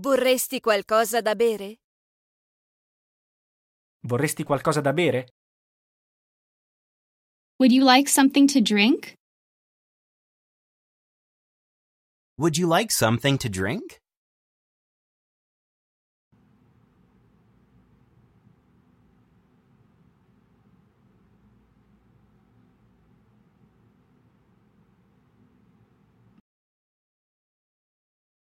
Vorresti qualcosa da bere? Vorresti qualcosa da bere? Would you like something to drink? Would you like something to drink?